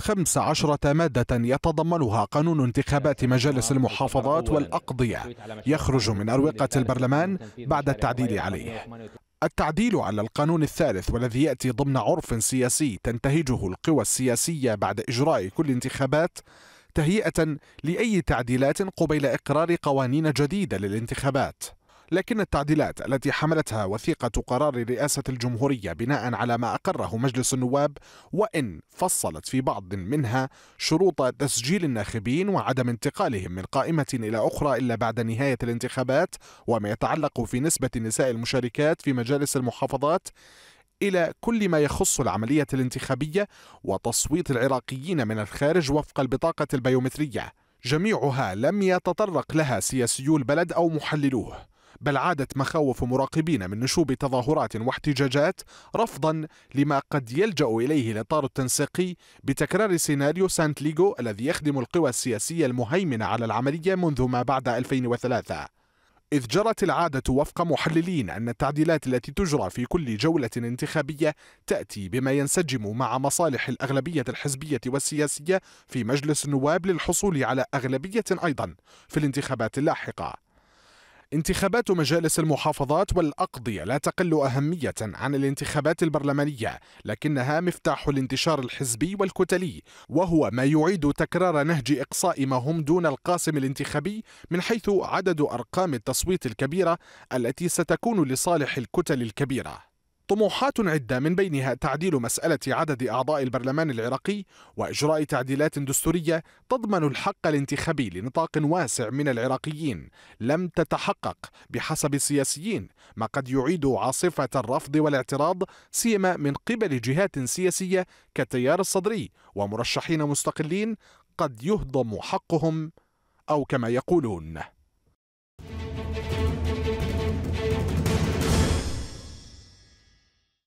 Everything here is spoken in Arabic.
خمس عشرة مادة يتضمنها قانون انتخابات مجالس المحافظات والأقضية يخرج من أروقة البرلمان بعد التعديل عليه التعديل على القانون الثالث والذي يأتي ضمن عرف سياسي تنتهجه القوى السياسية بعد إجراء كل انتخابات تهيئة لأي تعديلات قبيل إقرار قوانين جديدة للانتخابات لكن التعديلات التي حملتها وثيقة قرار رئاسة الجمهورية بناء على ما أقره مجلس النواب وإن فصلت في بعض منها شروط تسجيل الناخبين وعدم انتقالهم من قائمة إلى أخرى إلا بعد نهاية الانتخابات وما يتعلق في نسبة النساء المشاركات في مجالس المحافظات إلى كل ما يخص العملية الانتخابية وتصويت العراقيين من الخارج وفق البطاقة البيومترية جميعها لم يتطرق لها سياسيو البلد أو محللوه بل عادت مخاوف مراقبين من نشوب تظاهرات واحتجاجات رفضا لما قد يلجأ إليه الإطار التنسيقي بتكرار سيناريو سانت ليغو الذي يخدم القوى السياسية المهيمنة على العملية منذ ما بعد 2003 إذ جرت العادة وفق محللين أن التعديلات التي تجرى في كل جولة انتخابية تأتي بما ينسجم مع مصالح الأغلبية الحزبية والسياسية في مجلس النواب للحصول على أغلبية أيضا في الانتخابات اللاحقة انتخابات مجالس المحافظات والأقضية لا تقل أهمية عن الانتخابات البرلمانية لكنها مفتاح الانتشار الحزبي والكتلي وهو ما يعيد تكرار نهج إقصاء ما هم دون القاسم الانتخابي من حيث عدد أرقام التصويت الكبيرة التي ستكون لصالح الكتل الكبيره طموحات عدة من بينها تعديل مسألة عدد أعضاء البرلمان العراقي وإجراء تعديلات دستورية تضمن الحق الانتخابي لنطاق واسع من العراقيين لم تتحقق بحسب السياسيين ما قد يعيد عاصفة الرفض والاعتراض سيما من قبل جهات سياسية كالتيار الصدري ومرشحين مستقلين قد يهضم حقهم أو كما يقولون